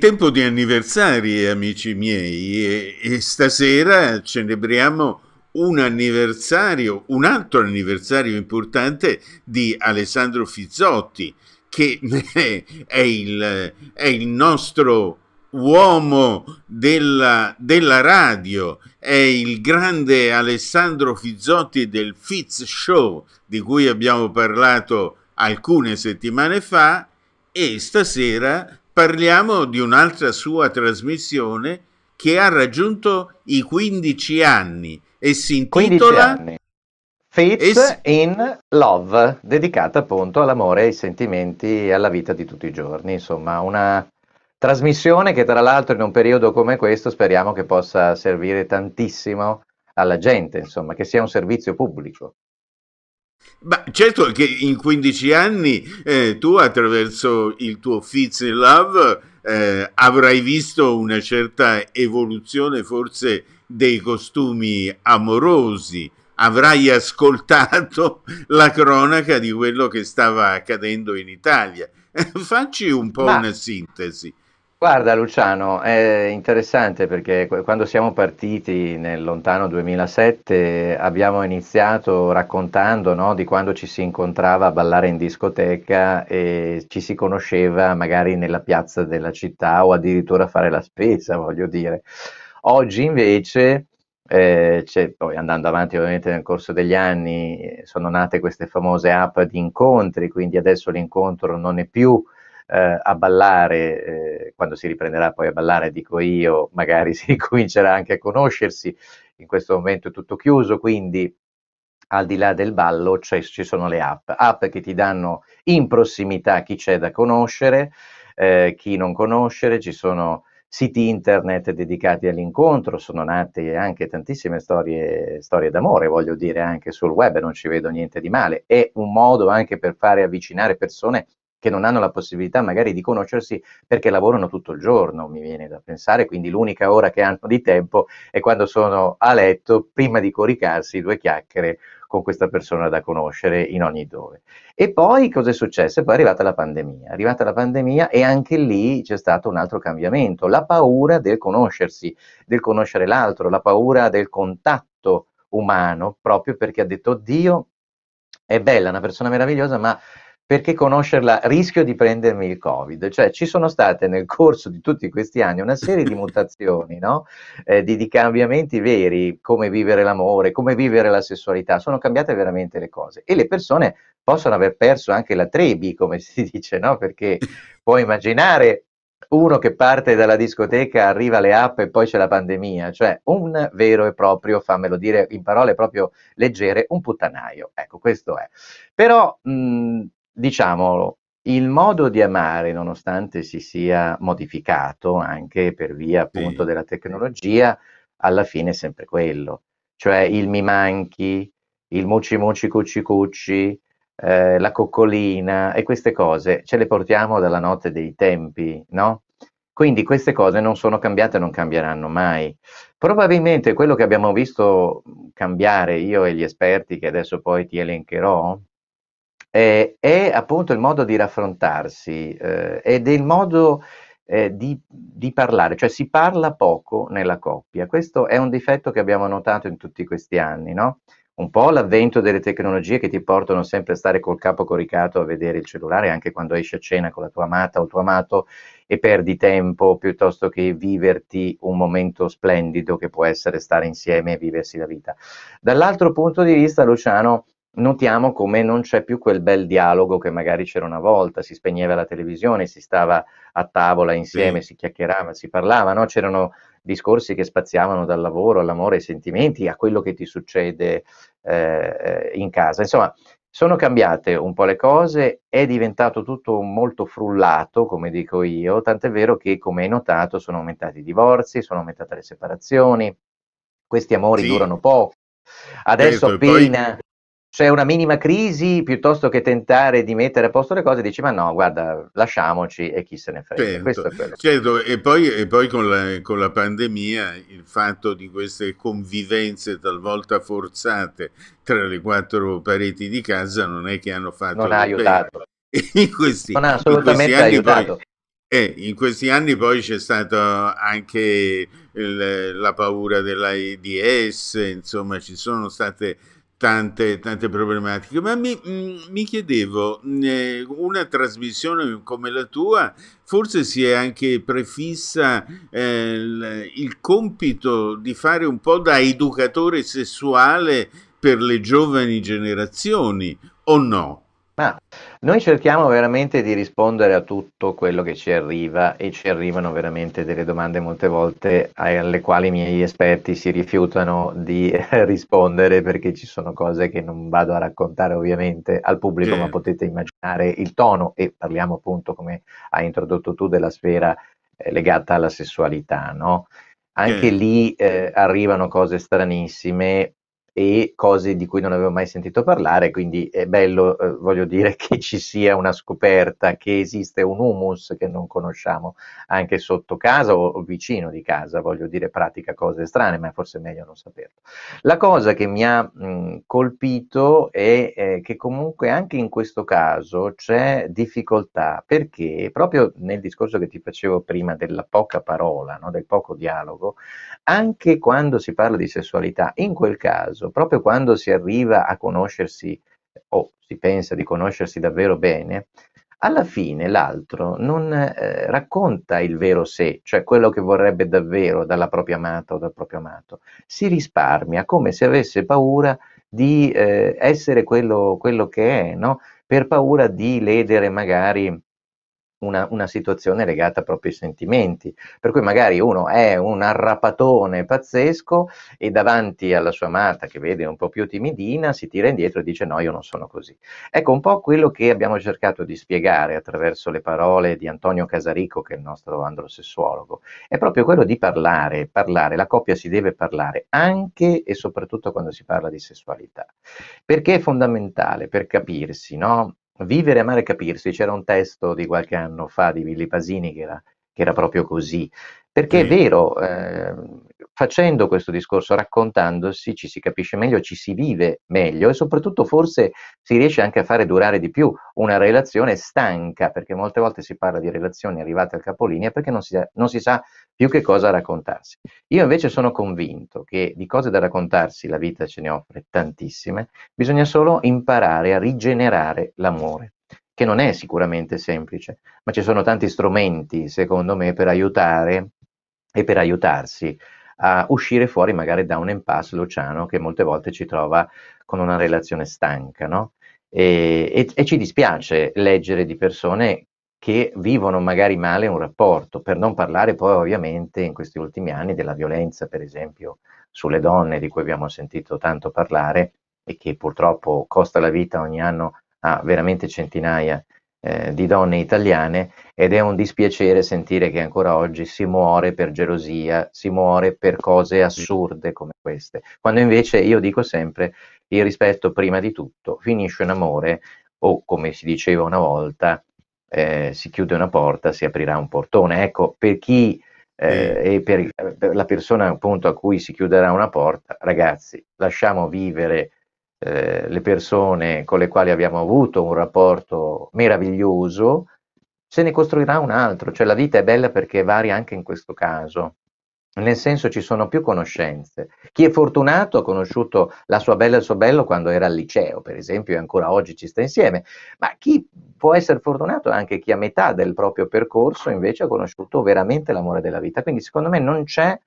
tempo di anniversari, amici miei, e, e stasera celebriamo un anniversario, un altro anniversario importante di Alessandro Fizzotti, che è il, è il nostro uomo della, della, radio, è il grande Alessandro Fizzotti del Fizz Show, di cui abbiamo parlato alcune settimane fa, e stasera Parliamo di un'altra sua trasmissione che ha raggiunto i 15 anni e si intitola Faith es... in Love, dedicata appunto all'amore, ai sentimenti e alla vita di tutti i giorni. Insomma, una trasmissione che tra l'altro in un periodo come questo speriamo che possa servire tantissimo alla gente, insomma, che sia un servizio pubblico. Beh, certo che in 15 anni eh, tu attraverso il tuo Fits in Love eh, avrai visto una certa evoluzione forse dei costumi amorosi, avrai ascoltato la cronaca di quello che stava accadendo in Italia. Eh, facci un po' Ma... una sintesi. Guarda Luciano, è interessante perché quando siamo partiti nel lontano 2007 abbiamo iniziato raccontando, no, di quando ci si incontrava a ballare in discoteca e ci si conosceva magari nella piazza della città o addirittura a fare la spesa, voglio dire. Oggi invece eh, poi andando avanti ovviamente nel corso degli anni eh, sono nate queste famose app di incontri, quindi adesso l'incontro non è più eh, a ballare, eh, quando si riprenderà poi a ballare, dico io, magari si comincerà anche a conoscersi, in questo momento è tutto chiuso, quindi al di là del ballo cioè, ci sono le app, app che ti danno in prossimità chi c'è da conoscere, eh, chi non conoscere, ci sono siti internet dedicati all'incontro, sono nate anche tantissime storie, storie, d'amore, voglio dire anche sul web, non ci vedo niente di male, è un modo anche per fare avvicinare persone che non hanno la possibilità magari di conoscersi perché lavorano tutto il giorno, mi viene da pensare, quindi l'unica ora che hanno di tempo è quando sono a letto, prima di coricarsi due chiacchiere con questa persona da conoscere in ogni dove. E poi cosa è successo? E poi è arrivata la pandemia. È arrivata la pandemia e anche lì c'è stato un altro cambiamento, la paura del conoscersi, del conoscere l'altro, la paura del contatto umano, proprio perché ha detto, Dio, è bella, una persona meravigliosa, ma perché conoscerla rischio di prendermi il Covid. Cioè ci sono state nel corso di tutti questi anni una serie di mutazioni, no? eh, di, di, cambiamenti veri, come vivere l'amore, come vivere la sessualità, sono cambiate veramente le cose e le persone possono aver perso anche la trebi, come si dice, no? perché puoi immaginare uno che parte dalla discoteca, arriva alle app e poi c'è la pandemia, cioè un vero e proprio, fammelo dire in parole proprio leggere, un puttanaio. Ecco, questo è. Però mh, diciamolo, il modo di amare, nonostante si sia modificato anche per via appunto sì. della tecnologia, alla fine è sempre quello. Cioè il mi manchi, il muci muci cucci cucci, eh, la coccolina e queste cose ce le portiamo dalla notte dei tempi, no? Quindi queste cose non sono cambiate e non cambieranno mai. Probabilmente quello che abbiamo visto mm, cambiare io e gli esperti, che adesso poi ti elencherò, eh, è appunto il modo di raffrontarsi eh, ed è il modo eh, di, di, parlare, cioè si parla poco nella coppia. Questo è un difetto che abbiamo notato in tutti questi anni, no? Un po' l'avvento delle tecnologie che ti portano sempre a stare col capo coricato a vedere il cellulare anche quando esci a cena con la tua amata o il tuo amato e perdi tempo piuttosto che viverti un momento splendido che può essere stare insieme e viversi la vita. Dall'altro punto di vista, Luciano, notiamo come non c'è più quel bel dialogo che magari c'era una volta, si spegneva la televisione, si stava a tavola insieme, sì. si chiacchierava, si parlava, no? c'erano discorsi che spaziavano dal lavoro all'amore, ai sentimenti, a quello che ti succede eh, in casa. Insomma, sono cambiate un po' le cose, è diventato tutto molto frullato, come dico io, tant'è vero che, come hai notato, sono aumentati i divorzi, sono aumentate le separazioni, questi amori sì. durano poco. Adesso certo, appena... Poi c'è una minima crisi, piuttosto che tentare di mettere a posto le cose, dici ma no, guarda, lasciamoci e chi se ne frega. Certo, certo. E, poi, e poi, con, la, con la pandemia il fatto di queste convivenze talvolta forzate tra le quattro pareti di casa non è che hanno fatto... Non ha aiutato. In questi, non ha assolutamente aiutato. Poi, eh, in questi anni poi c'è stata anche il, la paura dell'AIDS, insomma ci sono state tante, tante problematiche, ma mi, mm, mi chiedevo, eh, una trasmissione come la tua forse si è anche prefissa eh, il compito di fare un po' da educatore sessuale per le giovani generazioni, o no? Ma noi cerchiamo veramente di rispondere a tutto quello che ci arriva e ci arrivano veramente delle domande molte volte alle quali i miei esperti si rifiutano di rispondere perché ci sono cose che non vado a raccontare ovviamente al pubblico, sì. ma potete immaginare il tono e parliamo appunto come hai introdotto tu della sfera eh, legata alla sessualità, no? Anche lì eh, arrivano cose stranissime, e cose di cui non avevo mai sentito parlare, quindi è bello, eh, voglio dire, che ci sia una scoperta, che esiste un humus che non conosciamo anche sotto casa o, o vicino di casa, voglio dire, pratica cose strane, ma è forse è meglio non saperlo. La cosa che mi ha mh, colpito è eh, che comunque anche in questo caso c'è difficoltà, perché proprio nel discorso che ti facevo prima della poca parola, no, del poco dialogo, anche quando si parla di sessualità, in quel caso, caso, proprio quando si arriva a conoscersi o si pensa di conoscersi davvero bene, alla fine l'altro non eh, racconta il vero sé, cioè quello che vorrebbe davvero dalla propria amata o dal proprio amato, si risparmia come se avesse paura di eh, essere quello, quello, che è, no? per paura di ledere magari una, una, situazione legata proprio ai sentimenti. Per cui magari uno è un arrapatone pazzesco e davanti alla sua amata che vede un po' più timidina si tira indietro e dice no, io non sono così. Ecco un po' quello che abbiamo cercato di spiegare attraverso le parole di Antonio Casarico, che è il nostro androsessuologo, è proprio quello di parlare, parlare, la coppia si deve parlare anche e soprattutto quando si parla di sessualità, perché è fondamentale per capirsi, no? Vivere, amare e capirsi, c'era un testo di qualche anno fa di Willy Pasini che era, che era proprio così, perché sì. è vero, eh, facendo questo discorso, raccontandosi, ci si capisce meglio, ci si vive meglio e soprattutto forse si riesce anche a fare durare di più una relazione stanca, perché molte volte si parla di relazioni arrivate al capolinea perché non si, non si sa più che cosa raccontarsi. Io invece sono convinto che di cose da raccontarsi la vita ce ne offre tantissime, bisogna solo imparare a rigenerare l'amore che non è sicuramente semplice, ma ci sono tanti strumenti, secondo me, per aiutare e per aiutarsi a uscire fuori magari da un impasse, l'oceano che molte volte ci trova con una relazione stanca, no? e, e, e ci dispiace leggere di persone che vivono magari male un rapporto, per non parlare poi ovviamente in questi ultimi anni della violenza, per esempio, sulle donne, di cui abbiamo sentito tanto parlare e che purtroppo costa la vita ogni anno a veramente centinaia eh, di donne italiane ed è un dispiacere sentire che ancora oggi si muore per gelosia, si muore per cose assurde come queste, quando invece io dico sempre il rispetto prima di tutto, finisce in amore o come si diceva una volta, eh, si chiude una porta, si aprirà un portone. Ecco, per chi eh, e per, per, la persona appunto a cui si chiuderà una porta, ragazzi, lasciamo vivere eh, le persone con le quali abbiamo avuto un rapporto meraviglioso, se ne costruirà un altro, cioè la vita è bella perché varia anche in questo caso. Nel senso ci sono più conoscenze. Chi è fortunato ha conosciuto la sua bella e il suo bello quando era al liceo, per esempio, e ancora oggi ci sta insieme, ma chi può essere fortunato è anche chi a metà del proprio percorso invece ha conosciuto veramente l'amore della vita. Quindi secondo me non c'è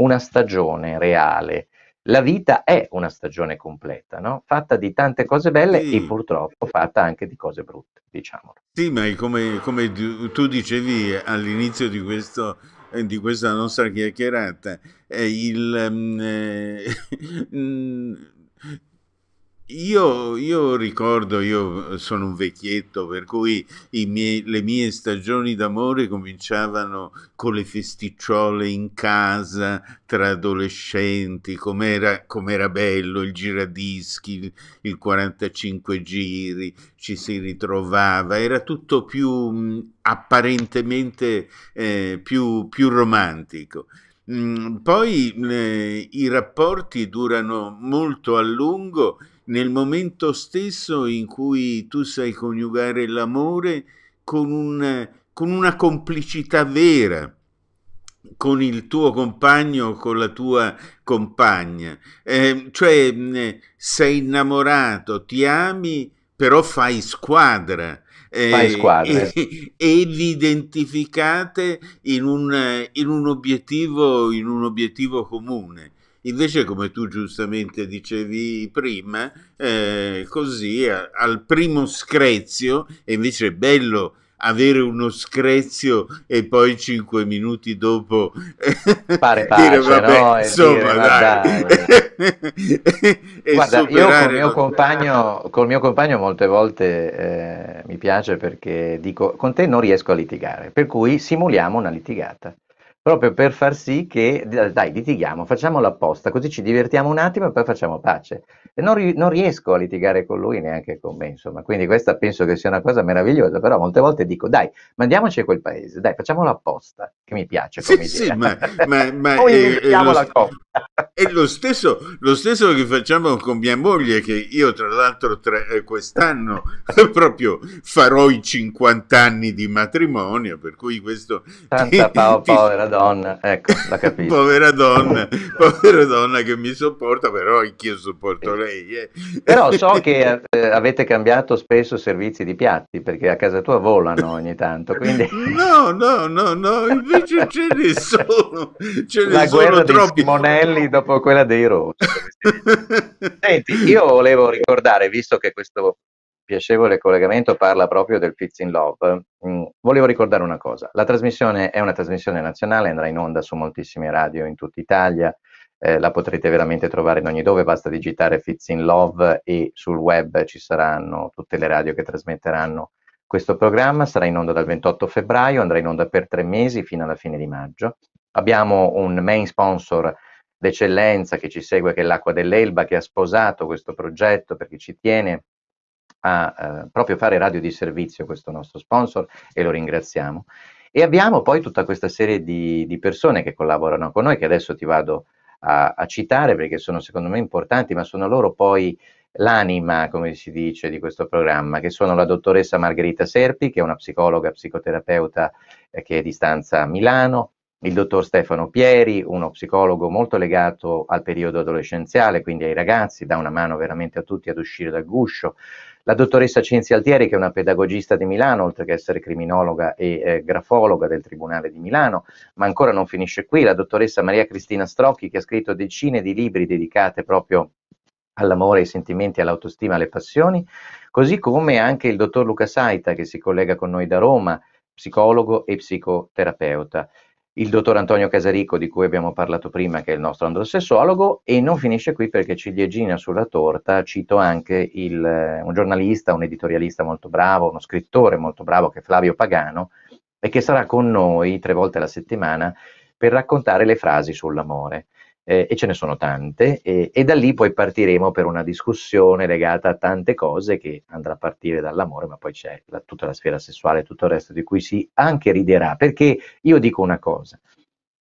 una stagione reale la vita è una stagione completa, no? fatta di tante cose belle sì. e purtroppo fatta anche di cose brutte, diciamolo. Sì, ma come, come tu dicevi all'inizio di, questo, eh, di questa nostra chiacchierata, il, mm, eh, mm, io, io, ricordo, io eh, sono un vecchietto, per cui miei, le mie stagioni d'amore cominciavano con le festicciole in casa tra adolescenti, com'era, com'era bello il giradischi, il 45 giri, ci si ritrovava, era tutto più mm, apparentemente eh, più, più romantico. Mm, poi eh, i rapporti durano molto a lungo nel momento stesso in cui tu sai coniugare l'amore con, un, con una complicità vera con il tuo compagno o con la tua compagna. Eh, cioè, sei innamorato, ti ami, però fai squadra. Eh, fai squadra. E, e, vi identificate in un, in un, obiettivo, in un obiettivo comune. Invece, come tu giustamente dicevi prima, eh, così a, eh, al primo screzio, e invece è bello avere uno screzio e poi cinque minuti dopo eh, fare pace, dire vabbè, no? insomma dire, dai, dai. Guarda, io col mio, compagno, col mio compagno molte volte eh, mi piace perché dico con te non riesco a litigare per cui simuliamo una litigata proprio per far sì che, dai, litighiamo, facciamolo apposta, così ci divertiamo un attimo e poi facciamo pace. E non, non, riesco a litigare con lui neanche con me, insomma, quindi questa penso che sia una cosa meravigliosa, però molte volte dico, dai, mandiamoci a quel paese, dai, facciamolo apposta, che mi piace sì, come sì, ma, ma, ma poi è, è, lo, è lo stesso, lo stesso che facciamo con mia moglie, che io tra l'altro tra, eh, quest'anno proprio farò i 50 anni di matrimonio, per cui questo... Tanta ti, paura, ti, donna, ecco, la capito. povera donna, povera donna che mi sopporta, però anch'io sopporto lei. Eh. Però so che eh, avete cambiato spesso servizi di piatti, perché a casa tua volano ogni tanto, quindi... No, no, no, no, invece ce ne sono, ce ne La sono guerra troppi. dei Simonelli dopo quella dei Rossi. Senti, io volevo ricordare, visto che questo piacevole collegamento parla proprio del Fits in Love. Mm, volevo ricordare una cosa, la trasmissione è una trasmissione nazionale, andrà in onda su moltissime radio in tutta Italia, eh, la potrete veramente trovare in ogni dove, basta digitare Fits in Love e sul web ci saranno tutte le radio che trasmetteranno questo programma, sarà in onda dal 28 febbraio, andrà in onda per tre mesi fino alla fine di maggio. Abbiamo un main sponsor d'eccellenza che ci segue, che è l'Acqua dell'Elba, che ha sposato questo progetto perché ci tiene a eh, proprio fare radio di servizio, questo nostro sponsor, e lo ringraziamo. E abbiamo poi tutta questa serie di, di persone che collaborano con noi, che adesso ti vado a, a, citare perché sono secondo me importanti, ma sono loro poi l'anima, come si dice, di questo programma, che sono la dottoressa Margherita Serpi, che è una psicologa, psicoterapeuta eh, che è di stanza a Milano, il dottor Stefano Pieri, uno psicologo molto legato al periodo adolescenziale, quindi ai ragazzi, dà una mano veramente a tutti ad uscire dal guscio, la dottoressa Cinzia Altieri, che è una pedagogista di Milano, oltre che essere criminologa e eh, grafologa del Tribunale di Milano, ma ancora non finisce qui, la dottoressa Maria Cristina Strocchi, che ha scritto decine di libri dedicate proprio all'amore, ai sentimenti, all'autostima, alle passioni, così come anche il dottor Luca Saita, che si collega con noi da Roma, psicologo e psicoterapeuta il dottor Antonio Casarico di cui abbiamo parlato prima, che è il nostro androsessuologo, e non finisce qui perché ciliegina sulla torta, cito anche il, eh, un giornalista, un editorialista molto bravo, uno scrittore molto bravo che è Flavio Pagano e che sarà con noi tre volte alla settimana per raccontare le frasi sull'amore eh, e ce ne sono tante e, e, da lì poi partiremo per una discussione legata a tante cose che andrà a partire dall'amore, ma poi c'è la, tutta la sfera sessuale e tutto il resto di cui si anche riderà, perché io dico una cosa,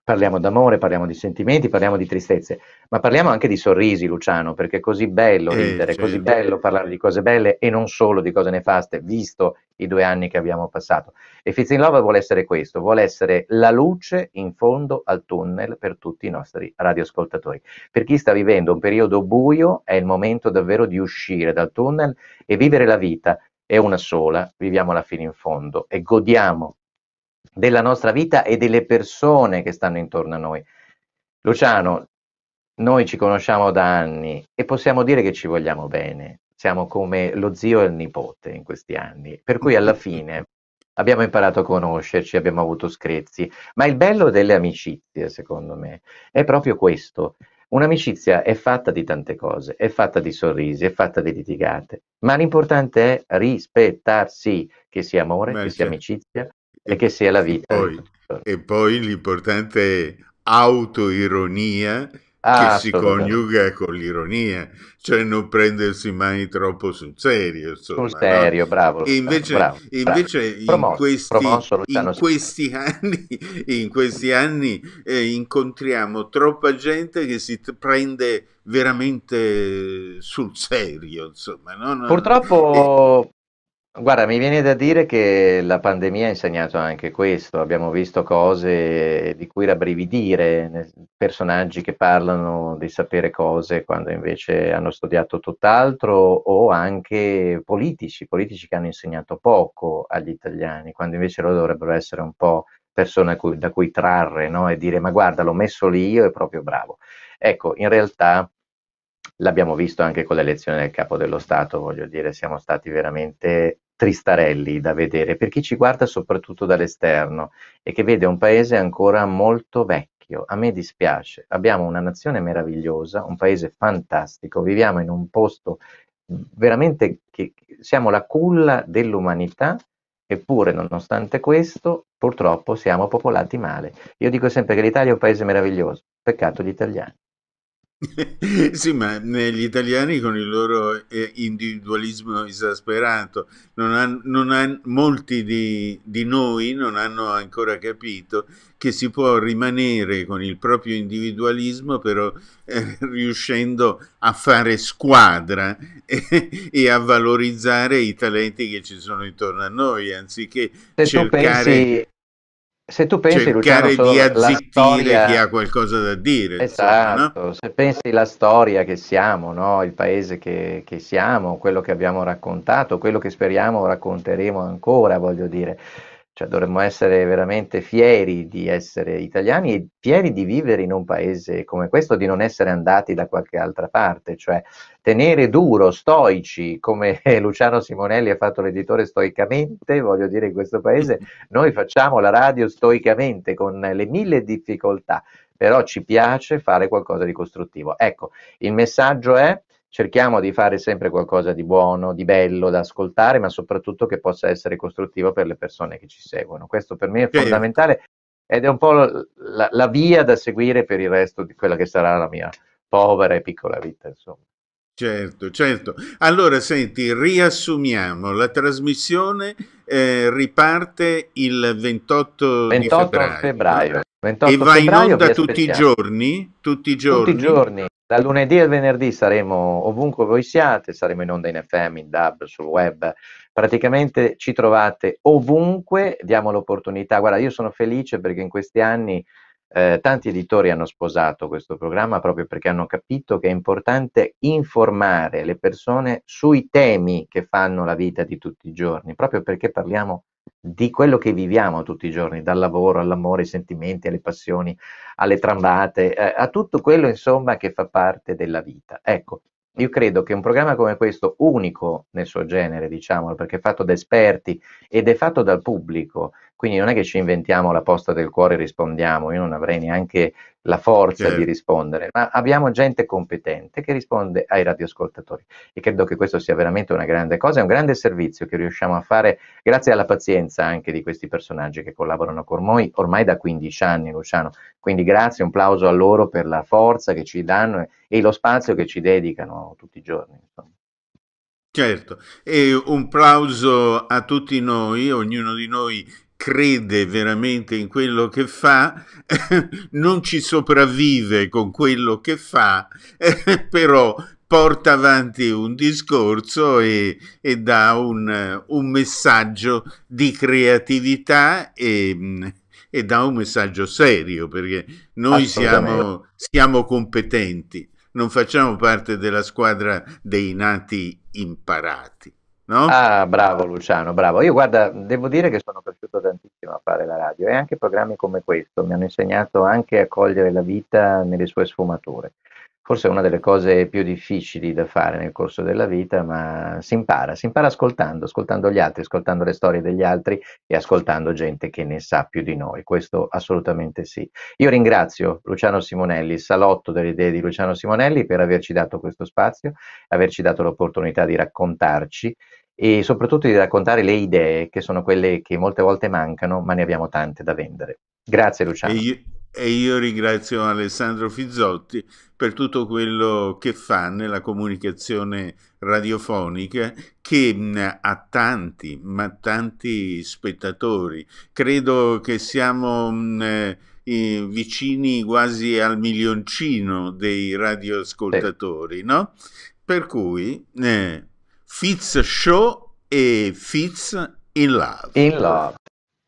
parliamo d'amore, parliamo di sentimenti, parliamo di tristezze, ma parliamo anche di sorrisi, Luciano, perché è così bello eh, ridere, eh, certo. così bello parlare di cose belle e non solo di cose nefaste, visto i due anni che abbiamo passato. E Fizz in Love vuole essere questo, vuole essere la luce in fondo al tunnel per tutti i nostri radioascoltatori. Per chi sta vivendo un periodo buio è il momento davvero di uscire dal tunnel e vivere la vita. È una sola, viviamola fino in fondo e godiamo della nostra vita e delle persone che stanno intorno a noi. Luciano, noi ci conosciamo da anni e possiamo dire che ci vogliamo bene. Siamo come lo zio e il nipote in questi anni, per cui alla fine abbiamo imparato a conoscerci, abbiamo avuto screzzi, ma il bello delle amicizie, secondo me, è proprio questo. Un'amicizia è fatta di tante cose, è fatta di sorrisi, è fatta di litigate, ma l'importante è rispettarsi, che sia amore, Beh, che sia certo. amicizia, e che sia la vita. Poi, e poi l'importante autoironia ah, che si coniuga con l'ironia, cioè non prendersi mai troppo sul serio. Insomma, sul serio, no? bravo. E invece, bravo, invece In, promosso, questi, promosso, in, questi anni, in, questi, anni, eh, incontriamo troppa gente che si t- prende veramente sul serio. Insomma, no? No, Purtroppo, Guarda, mi viene da dire che la pandemia ha insegnato anche questo, abbiamo visto cose di cui rabbrividire, personaggi che parlano di sapere cose quando invece hanno studiato tutt'altro, o anche politici, politici che hanno insegnato poco agli italiani, quando invece loro dovrebbero essere un po' persone cui- da cui trarre, no? E dire, ma guarda, l'ho messo lì io, è proprio bravo. Ecco, in realtà l'abbiamo visto anche con l'elezione del capo dello Stato, voglio dire, siamo stati veramente tristarelli da vedere per chi ci guarda soprattutto dall'esterno e che vede un paese ancora molto vecchio. A me dispiace, abbiamo una nazione meravigliosa, un paese fantastico, viviamo in un posto veramente che siamo la culla dell'umanità, eppure nonostante questo purtroppo siamo popolati male. Io dico sempre che l'Italia è un paese meraviglioso, peccato gli italiani. sì, ma gli italiani con il loro eh, individualismo esasperato, non han, non han, molti di, di, noi non hanno ancora capito che si può rimanere con il proprio individualismo, però eh, riuscendo a fare squadra e, e, a valorizzare i talenti che ci sono intorno a noi, anziché Se cercare se tu pensi cercare Luciano, di azzittire storia... chi ha qualcosa da dire esatto, insomma, no? se pensi alla storia che siamo no? il paese che, che, siamo quello che abbiamo raccontato quello che speriamo racconteremo ancora voglio dire cioè dovremmo essere veramente fieri di essere italiani e fieri di vivere in un paese come questo, di non essere andati da qualche altra parte, cioè tenere duro, stoici, come Luciano Simonelli ha fatto l'editore stoicamente, voglio dire in questo paese noi facciamo la radio stoicamente con le mille difficoltà, però ci piace fare qualcosa di costruttivo. Ecco, il messaggio è cerchiamo di fare sempre qualcosa di buono, di bello da ascoltare, ma soprattutto che possa essere costruttivo per le persone che ci seguono. Questo per me è fondamentale ed è un po' la, la via da seguire per il resto di quella che sarà la mia povera e piccola vita, insomma. Certo, certo. Allora, senti, riassumiamo, la trasmissione eh, riparte il 28, 28 febbraio, febbraio. 28 e va in onda tutti i, giorni, tutti i giorni? Tutti i giorni, dal lunedì al venerdì saremo ovunque voi siate, saremo in onda in FM, in DAB, sul web, praticamente ci trovate ovunque, diamo l'opportunità. Guarda, io sono felice perché in questi anni eh, tanti editori hanno sposato questo programma proprio perché hanno capito che è importante informare le persone sui temi che fanno la vita di tutti i giorni, proprio perché parliamo di di quello che viviamo tutti i giorni, dal lavoro all'amore, ai sentimenti, alle passioni, alle trambate, eh, a tutto quello insomma che fa parte della vita. Ecco, io credo che un programma come questo, unico nel suo genere, diciamolo, perché è fatto da esperti ed è fatto dal pubblico quindi non è che ci inventiamo la posta del cuore e rispondiamo, io non avrei neanche la forza okay. di certo. rispondere, ma abbiamo gente competente che risponde ai radioascoltatori e credo che questo sia veramente una grande cosa, è un grande servizio che riusciamo a fare grazie alla pazienza anche di questi personaggi che collaborano con noi ormai da 15 anni, Luciano. Quindi grazie, un plauso a loro per la forza che ci danno e lo spazio che ci dedicano tutti i giorni. Insomma. Certo, e un plauso a tutti noi, ognuno di noi crede veramente in quello che fa, non ci sopravvive con quello che fa, però porta avanti un discorso e, e dà un, un, messaggio di creatività e, e dà un messaggio serio, perché noi siamo, siamo competenti, non facciamo parte della squadra dei nati imparati. No? Ah, bravo Luciano, bravo. Io guarda, devo dire che sono cresciuto tantissimo a fare la radio e anche programmi come questo mi hanno insegnato anche a cogliere la vita nelle sue sfumature forse è una delle cose più difficili da fare nel corso della vita, ma si impara, si impara ascoltando, ascoltando gli altri, ascoltando le storie degli altri e ascoltando gente che ne sa più di noi, questo assolutamente sì. Io ringrazio Luciano Simonelli, il salotto delle idee di Luciano Simonelli per averci dato questo spazio, averci dato l'opportunità di raccontarci e soprattutto di raccontare le idee che sono quelle che molte volte mancano, ma ne abbiamo tante da vendere. Grazie Luciano e io ringrazio Alessandro Fizzotti per tutto quello che fa nella comunicazione radiofonica che ha tanti, ma tanti spettatori. Credo che siamo eh, vicini quasi al milioncino dei radioascoltatori, sì. no? Per cui eh, Fizz Show e Fizz in Love. In love.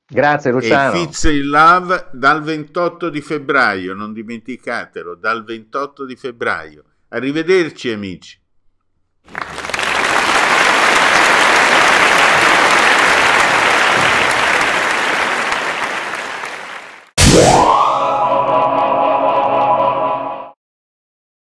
Grazie Luciano. E Fizz in Love dal 28 di febbraio, non dimenticatelo, dal 28 di febbraio. Arrivederci amici.